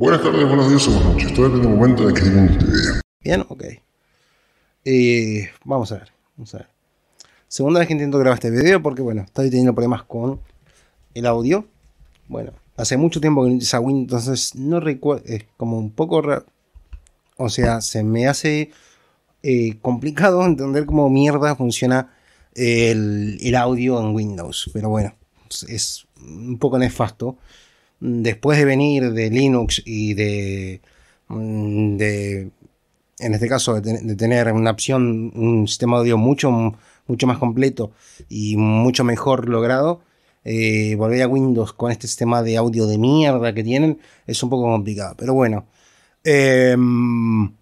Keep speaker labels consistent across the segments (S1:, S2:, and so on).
S1: Buenas tardes, buenos días o buenas noches. estoy en un momento de que este video. Bien, ok. vamos a ver, vamos a ver. Segunda vez que intento grabar este video porque, bueno, estoy teniendo problemas con el audio. Bueno, hace mucho tiempo que no utilizo Windows, entonces no recuerdo, es como un poco O sea, se me hace eh, complicado entender cómo mierda funciona el, el, audio en Windows. Pero bueno, es un poco nefasto después de venir de Linux y de, mm, de en este caso, de, tener una opción, un sistema de audio mucho, mucho más completo y mucho mejor logrado, eh, volver a Windows con este sistema de audio de mierda que tienen es un poco complicado. Pero bueno. Em,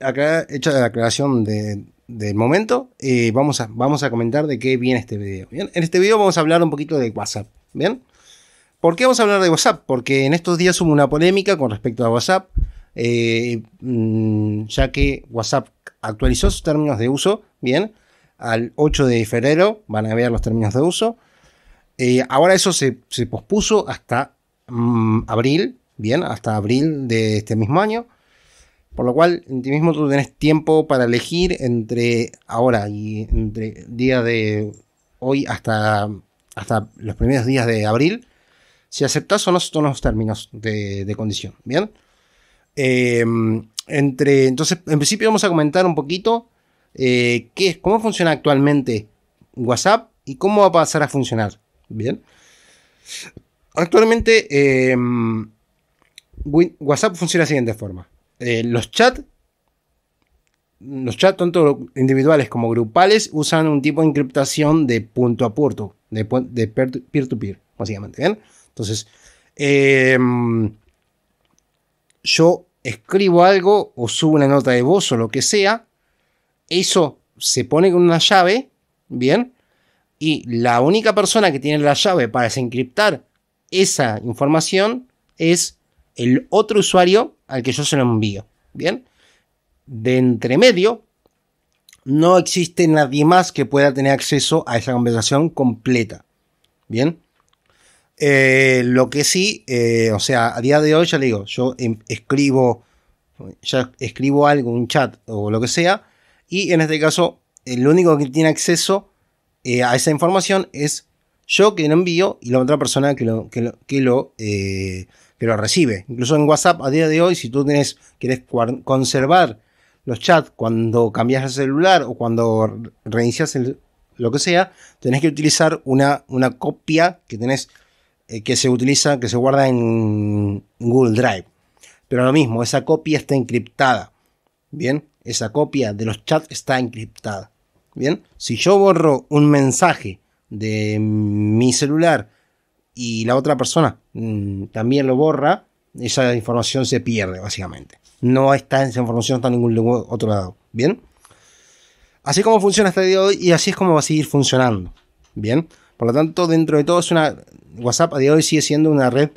S1: acá, hecha la aclaración del momento, Y eh, vamos, a, vamos a comentar de qué viene este video. en este video vamos a hablar un poquito de WhatsApp. ¿Bien? ¿Por qué vamos a hablar de WhatsApp? Porque en estos días hubo una polémica con respecto a WhatsApp, eh, mm, ya que WhatsApp actualizó sus términos de uso, ¿bien? Al 8 de febrero van a ver los términos de uso. Eh, ahora eso se, pospuso hasta mm, abril, ¿bien? Hasta abril de este mismo año. Por lo cual, en ti mismo tú tenés tiempo para elegir entre ahora y entre día de hoy hasta hasta los primeros días de abril, si aceptas o no son los términos de, condición. Bien. Em, entre, entonces, en principio vamos a comentar un poquito eh, qué cómo funciona actualmente WhatsApp y cómo va a pasar a funcionar. Bien. Actualmente em, WhatsApp funciona de la siguiente forma. Eh, los chats los chats, tanto individuales como grupales, usan un tipo de encriptación de punto a punto, de, peer-to-peer, básicamente. ¿bien? Entonces, em, yo escribo algo o subo una nota de voz o lo que sea, eso se pone con una llave, ¿bien? Y la única persona que tiene la llave para desencriptar esa información es el otro usuario al que yo se lo envío, ¿bien? de entremedio, no existe nadie más que pueda tener acceso a esa conversación completa. Bien. Eh, lo que sí, eh, o sea, a día de hoy ya le digo, yo em, escribo, ya escribo algo, un chat o lo que sea, y en este caso, el único que tiene acceso eh, a esa información es yo que lo envío y la otra persona que lo, que lo, recibe. Incluso en WhatsApp, a día de hoy, si tú tienes, quieres conservar los chats, cuando cambias el celular o cuando reinicias lo que sea, tenés que utilizar una, una copia que tenés eh, que se utiliza, que se guarda en Google Drive. Pero lo mismo, esa copia está encriptada. Bien, esa copia de los chats está encriptada. Bien, si yo borro un mensaje de mi celular y la otra persona mm, también lo borra, esa información se pierde básicamente. No está esa información, está ningún otro lado. ¿Bien? Así como funciona hasta este el día de hoy y así es como va a seguir funcionando. ¿Bien? Por lo tanto, dentro de todo, es una, WhatsApp a día de hoy sigue siendo una red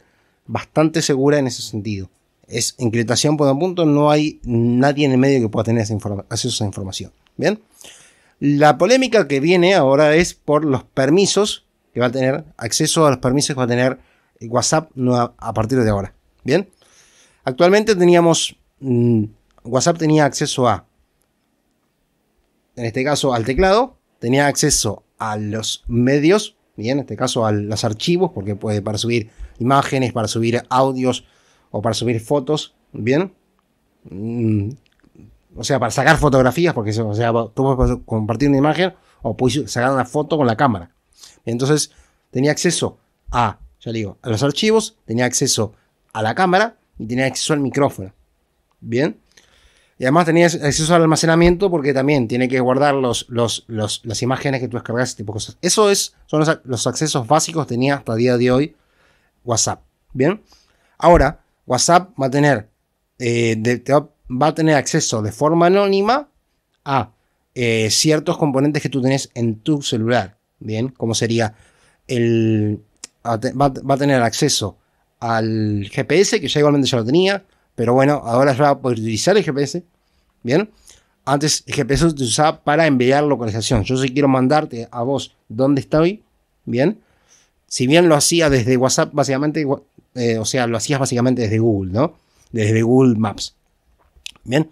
S1: bastante segura en ese sentido. Es encriptación por un punto, no hay nadie en el medio que pueda tener acceso a esa información. ¿Bien? La polémica que viene ahora es por los permisos que va a tener, acceso a los permisos que va a tener WhatsApp a partir de ahora. Bien, actualmente teníamos Mm, WhatsApp tenía acceso a, en este caso al teclado, tenía acceso a los medios, bien, en este caso a los archivos, porque puede para subir imágenes, para subir audios o para subir fotos, bien. Mm, o sea, para sacar fotografías, porque o sea, tú puedes compartir una imagen o puedes sacar una foto con la cámara. Entonces, tenía acceso a, ya digo, a los archivos, tenía acceso a la cámara y tenía acceso al micrófono. Bien. Y además tenías acceso al almacenamiento porque también tiene que guardar los, las imágenes que tú descargas, tipo cosas. Eso es, son los, accesos básicos que tenía hasta el día de hoy WhatsApp. Bien. Ahora, WhatsApp va a tener, eh, va, a tener acceso de forma anónima a eh, ciertos componentes que tú tenés en tu celular. Bien. Como sería el. Va, va a tener acceso al GPS, que ya igualmente ya lo tenía pero bueno, ahora se va a poder utilizar el GPS. Bien. Antes el GPS se usaba para enviar localización. Yo si quiero mandarte a vos dónde estoy, bien. Si bien lo hacía desde WhatsApp, básicamente, eh, o sea, lo hacías básicamente desde Google, ¿no? Desde Google Maps. Bien.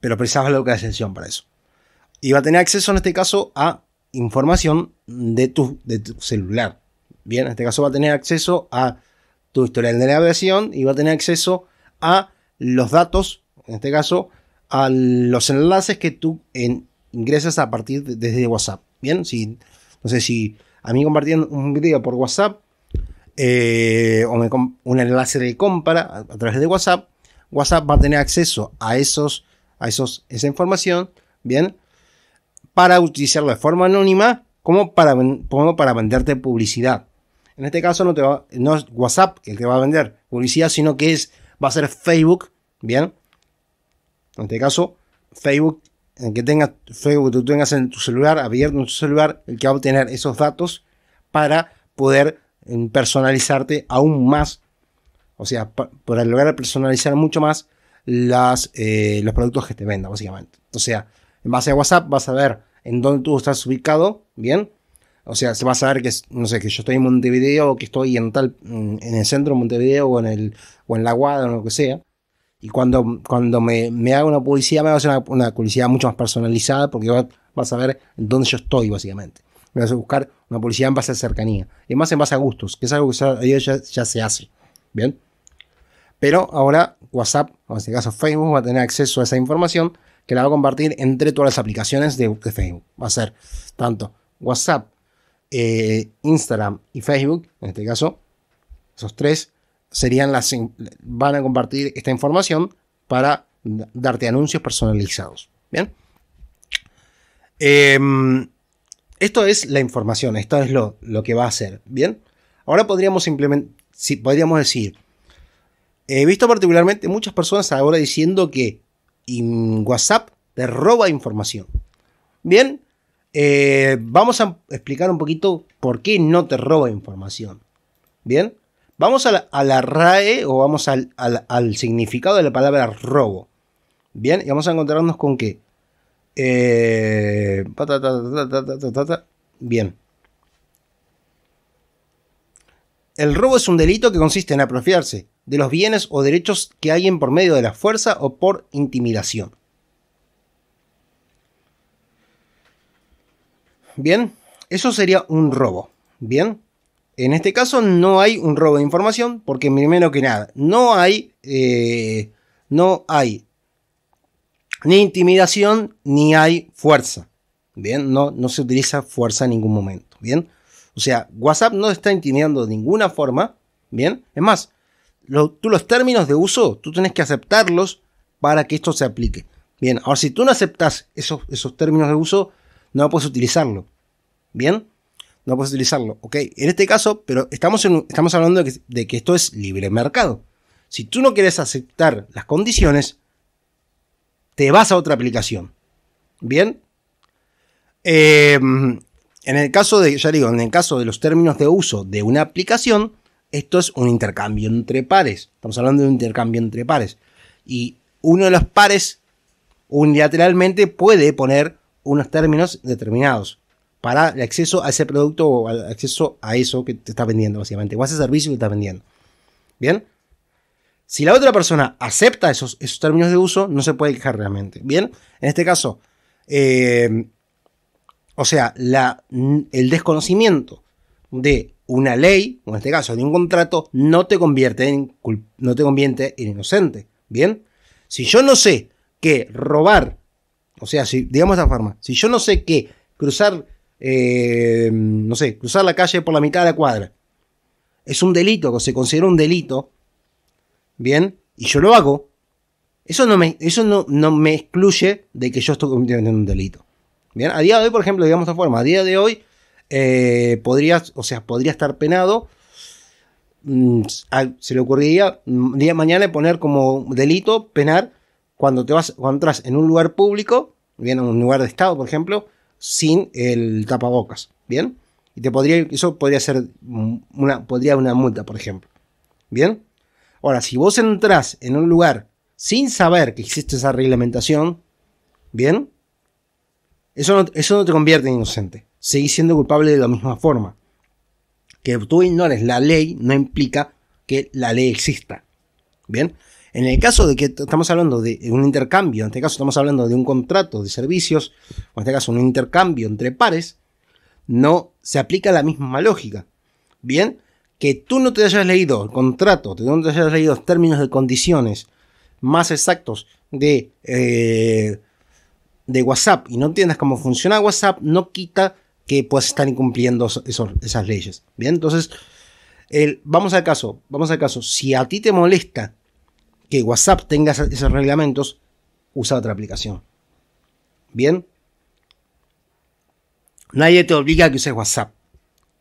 S1: Pero precisaba la localización para eso. Y va a tener acceso en este caso a información de tu, de tu celular. Bien, en este caso va a tener acceso a tu historial de navegación y va a tener acceso a a los datos, en este caso, a los enlaces que tú ingresas a partir de, desde WhatsApp. Bien, si, no sé si a mí compartían un video por WhatsApp eh, o un enlace de compra a, través de WhatsApp, WhatsApp va a tener acceso a, esos, a esos, esa información, bien, para utilizarlo de forma anónima como para, como para venderte publicidad. En este caso no, te va, no es WhatsApp el que va a vender publicidad, sino que es va a ser Facebook, ¿bien? En este caso, Facebook, en que tengas Facebook que tú tengas en tu celular, abierto en tu celular, el que va a obtener esos datos para poder mm, personalizarte aún más. O sea, para lograr personalizar mucho más las, eh, los productos que te venda, básicamente. O sea, en base a WhatsApp vas a ver en dónde tú estás ubicado, ¿bien? O sea, se va a saber que, no sé, que yo estoy en Montevideo o que estoy en tal, mm, en el centro de Montevideo o en el, o en la Guada o lo que sea. Y cuando, cuando me, me haga una publicidad, me va a hacer una, publicidad mucho más personalizada porque va, a saber dónde yo estoy, básicamente. Me va a buscar una publicidad en base a cercanía. Y más en base a gustos, que es algo que ya, ya se hace. ¿Bien? Pero ahora WhatsApp, o en este caso Facebook, va a tener acceso a esa información que la va a compartir entre todas las aplicaciones de Facebook. Va a ser tanto WhatsApp, eh, Instagram y Facebook, en este caso, esos tres, serían las, van a compartir esta información para darte anuncios personalizados. Bien. Em, esto es la información, esto es lo, lo, que va a hacer. Bien. Ahora podríamos simplemente podríamos decir, he visto particularmente muchas personas ahora diciendo que WhatsApp te roba información. Bien, eh, vamos a explicar un poquito por qué no te roba información. ¿Bien? Vamos a la, RAE o vamos al, significado de la palabra robo. ¿Bien? Y vamos a encontrarnos con qué. Eh, bien. El robo es un delito que consiste en apropiarse de los bienes o derechos que alguien por medio de la fuerza o por intimidación. Bien, eso sería un robo. Bien, en este caso no hay un robo de información porque primero que nada no hay, eh, no hay ni intimidación ni hay fuerza. Bien, no, no se utiliza fuerza en ningún momento. Bien, o sea, WhatsApp no está intimidando de ninguna forma. Bien, es más, tú los términos de uso, tú tienes que aceptarlos para que esto se aplique. Bien, ahora si tú no aceptas esos términos de uso, no puedes utilizarlo. ¿Bien? No puedes utilizarlo. Ok, en este caso, pero estamos, estamos hablando de que, esto es libre mercado. Si tú no quieres aceptar las condiciones, te vas a otra aplicación. ¿Bien? Em, en el caso de, ya digo, en el caso de los términos de uso de una aplicación, esto es un intercambio entre pares. Estamos hablando de un intercambio entre pares. Y uno de los pares unilateralmente puede poner unos términos determinados para el acceso a ese producto o al acceso a eso que te está vendiendo, básicamente, o a ese servicio que te está vendiendo. ¿Bien? Si la otra persona acepta esos, esos términos de uso, no se puede quejar realmente. ¿Bien? En este caso, eh, o sea, la, el desconocimiento de una ley, o en este caso de un contrato, no te convierte en, no te convierte en inocente. ¿Bien? Si yo no sé que robar o sea, si, digamos de esta forma, si yo no sé qué, cruzar, eh, no sé, cruzar la calle por la mitad de la cuadra, es un delito, se considera un delito, ¿bien? Y yo lo hago, eso no me, eso no, no me excluye de que yo estoy cometiendo un delito. Bien, a día de hoy, por ejemplo, digamos de esta forma, a día de hoy eh, podría, o sea, podría estar penado. Mm, se le ocurriría mm, día mañana poner como delito penar cuando te vas, cuando entras en un lugar público, bien, en un lugar de Estado, por ejemplo, sin el tapabocas, bien, y te podría, eso podría ser una, podría una multa, por ejemplo, bien. Ahora, si vos entras en un lugar sin saber que existe esa reglamentación, bien, eso eso no te convierte en inocente. Seguís siendo culpable de la misma forma. Que tú ignores la ley no implica que la ley exista. Bien, en el caso de que estamos hablando de eh, un intercambio, en este caso estamos hablando de un contrato de servicios, o en este caso un intercambio entre pares, no se aplica la misma lógica. Bien, que tú no te hayas leído el contrato, que no te hayas leído los términos de condiciones más exactos eh, de, WhatsApp y no entiendas cómo funciona WhatsApp, no quita que puedas estar incumpliendo esas leyes. Bien, entonces, vamos al caso, vamos al caso. Si a ti te molesta que WhatsApp tenga esos reglamentos, usa otra aplicación. ¿Bien? Nadie te obliga a que uses WhatsApp.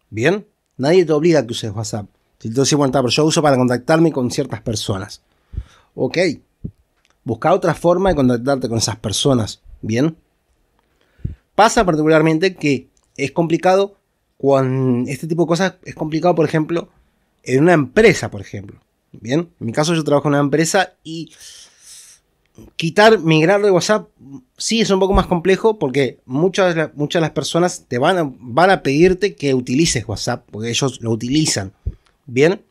S1: ¿Bien? Nadie te obliga a que uses WhatsApp. Si tú dices, bueno, yo uso para contactarme con ciertas personas. Ok. Busca otra forma de contactarte con esas personas. ¿Bien? Pasa particularmente que es complicado cuando este tipo de cosas es complicado, por ejemplo, en una empresa, por ejemplo. Bien, en mi caso yo trabajo en una empresa y quitar, migrar de WhatsApp sí es un poco más complejo porque muchas, muchas de las personas te van a, van a pedirte que utilices WhatsApp porque ellos lo utilizan. Bien.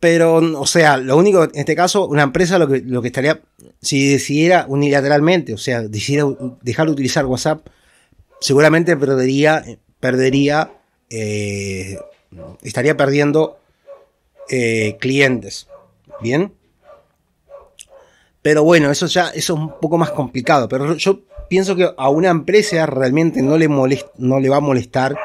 S1: Pero, o sea, lo único, en este caso, una empresa lo que, lo que estaría, si decidiera unilateralmente, o sea, decidiera dejar de utilizar WhatsApp, seguramente perdería, perdería, eh, estaría perdiendo eh, clientes. Bien. Pero bueno, eso ya es un poco más complicado. Pero yo pienso que a una empresa realmente no le, no le va a molestar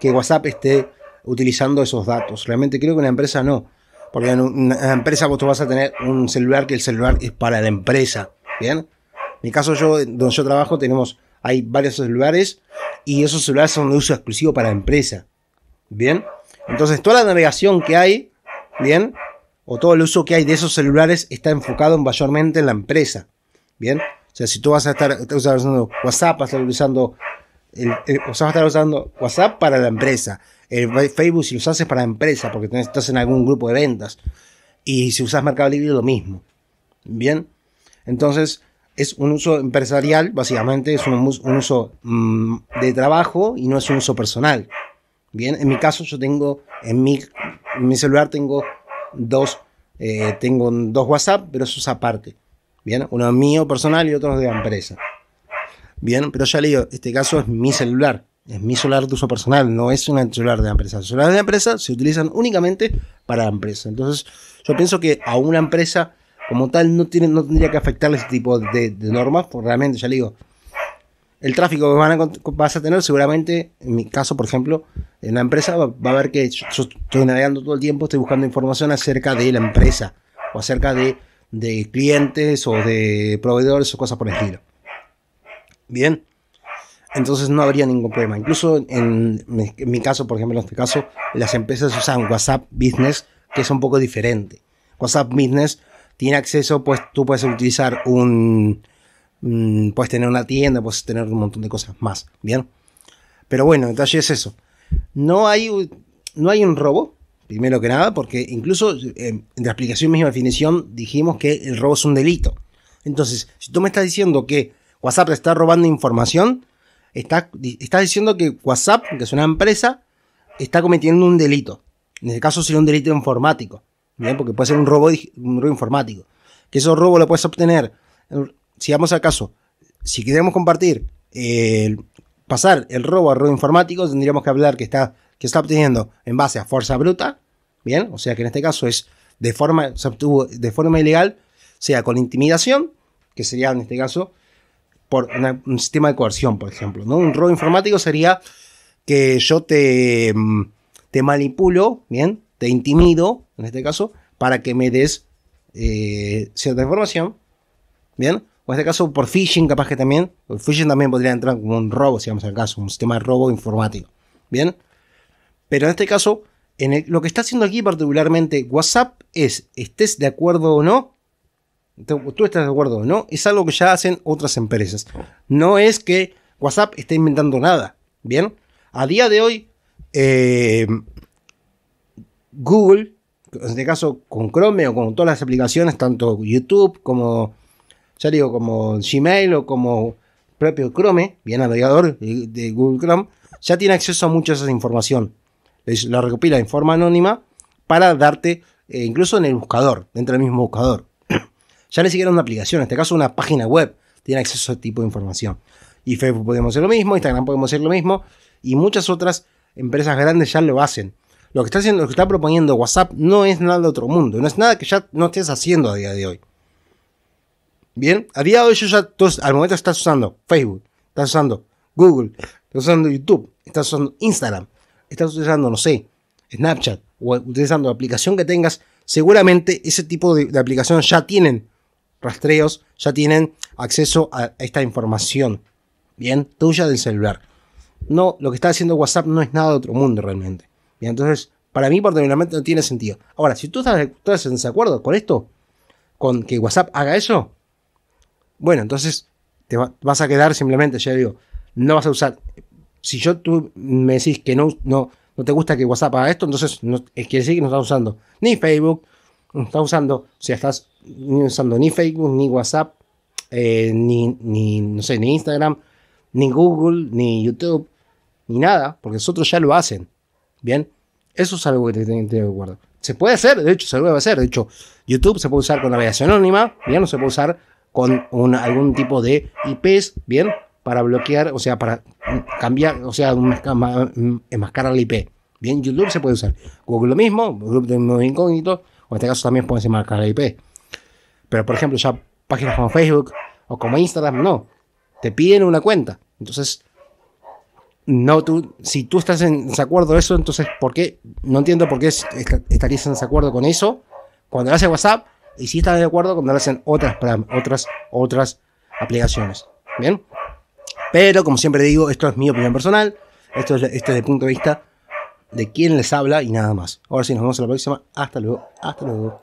S1: que WhatsApp esté utilizando esos datos. Realmente creo que una empresa no. Porque en una empresa vos vas a tener un celular que el celular es para la empresa. Bien. En mi caso, yo, donde yo trabajo, tenemos, hay varios celulares y esos celulares son de uso exclusivo para la empresa. Bien. Entonces, toda la navegación que hay ¿bien? O todo el uso que hay de esos celulares está enfocado mayormente en la empresa, ¿bien? O sea, si tú vas a estar, usando WhatsApp, vas a estar usando, el, eh, a estar usando WhatsApp para la empresa, el Facebook si usas haces para la empresa, porque estás en algún grupo de ventas, y si usas Mercado Libre lo mismo, ¿bien? Entonces, es un uso empresarial, básicamente, es un, uso mm, de trabajo y no es un uso personal. Bien, en mi caso yo tengo en mi mi celular tengo dos, eh, tengo dos WhatsApp, pero eso es aparte. Bien, uno mío personal y otro de la empresa. Bien, pero ya le digo, este caso es mi celular, es mi celular de uso personal, no es un celular de empresa. Los celulares de la empresa se utilizan únicamente para la empresa. Entonces, yo pienso que a una empresa como tal no, tiene, no tendría que afectar ese tipo de, de normas, porque realmente, ya le digo, el tráfico que vas a tener, seguramente, en mi caso, por ejemplo, en la empresa va, a ver que yo, estoy navegando todo el tiempo, estoy buscando información acerca de la empresa o acerca de, clientes o de proveedores o cosas por el estilo. Bien, entonces no habría ningún problema. Incluso en mi caso, por ejemplo, en este caso, las empresas usan WhatsApp Business, que es un poco diferente. WhatsApp Business tiene acceso, pues tú puedes utilizar un, Mm, puedes tener una tienda, puedes tener un montón de cosas más, ¿bien? Pero bueno, el detalle es eso. No hay, no hay un robo, primero que nada, porque incluso eh, en la explicación misma definición dijimos que el robo es un delito. Entonces, si tú me estás diciendo que WhatsApp está robando información, estás está diciendo que WhatsApp, que es una empresa, está cometiendo un delito. En este caso sería un delito informático, ¿bien? porque puede ser un robo, informático. Que esos robo lo puedes obtener si vamos al caso, si queremos compartir, pasar el robo a robo informático, tendríamos que hablar que está, que está obteniendo en base a fuerza bruta, ¿bien? O sea que en este caso es de forma, se obtuvo de forma ilegal, sea con intimidación, que sería en este caso por un sistema de coerción, por ejemplo, ¿no? Un robo informático sería que yo te, mm, te manipulo, ¿bien? Te intimido, en este caso, para que me des eh, cierta información, ¿bien? O en este caso por phishing capaz que también. El phishing también podría entrar como un robo, si vamos al caso, un sistema de robo informático. ¿Bien? Pero en este caso, en lo que está haciendo aquí particularmente WhatsApp es, estés de acuerdo o no, tú estás de acuerdo o no, es algo que ya hacen otras empresas. No es que WhatsApp esté inventando nada. ¿Bien? A día de hoy, eh, Google, en este caso con Chrome o con todas las aplicaciones, tanto YouTube como ya digo, como Gmail o como propio Chrome, bien navegador de Google Chrome, ya tiene acceso a mucha de esa información. La recopila en forma anónima para darte, eh, incluso en el buscador, dentro del mismo buscador. ya ni siquiera una aplicación, en este caso una página web, tiene acceso a ese tipo de información. Y Facebook podemos hacer lo mismo, Instagram podemos hacer lo mismo, y muchas otras empresas grandes ya lo hacen. Lo que está haciendo, lo que está proponiendo WhatsApp no es nada de otro mundo, no es nada que ya no estés haciendo a día de hoy. Bien, a día de hoy ya al momento estás usando Facebook, estás usando Google, estás usando YouTube, estás usando Instagram, estás usando, no sé, Snapchat o utilizando la aplicación que tengas, seguramente ese tipo de, aplicación aplicaciones ya tienen rastreos, ya tienen acceso a esta información, bien, tuya del celular. No, lo que está haciendo WhatsApp no es nada de otro mundo realmente. Bien, entonces, para mí particularmente no tiene sentido. Ahora, si tú estás en desacuerdo con esto, con que WhatsApp haga eso, bueno, entonces te vas a quedar simplemente, ya digo, no vas a usar. Si yo tú me decís que no, no, te gusta que WhatsApp haga esto, entonces no, es quiere decir que no estás usando ni Facebook, no estás usando, o sea, estás usando ni Facebook, ni WhatsApp, eh, ni, ni, no sé, ni Instagram, ni Google, ni YouTube, ni nada, porque nosotros ya lo hacen. Bien, eso es algo que te que Se puede hacer, de hecho, se lo hacer. De hecho, YouTube se puede usar con navegación anónima, ya no se puede usar con algún tipo de IPs, ¿bien? Para bloquear, o sea, para cambiar, o sea, enmascarar la IP. Bien, YouTube se puede usar. Google lo mismo, grupo de nuevo incógnito, o en este caso también puedes enmascarar la IP. Pero por ejemplo, ya páginas como Facebook o como Instagram, no. Te piden una cuenta. Entonces, no tú, si tú estás en desacuerdo de eso, entonces, ¿por qué? No entiendo por qué estarías en desacuerdo con eso. Cuando haces WhatsApp, y si estás de acuerdo con en hacen otras, otras, otras aplicaciones. Bien. Pero como siempre digo, esto es mi opinión personal. Esto es, este el punto de vista de quien les habla y nada más. Ahora sí, nos vemos en la próxima. Hasta luego. Hasta luego.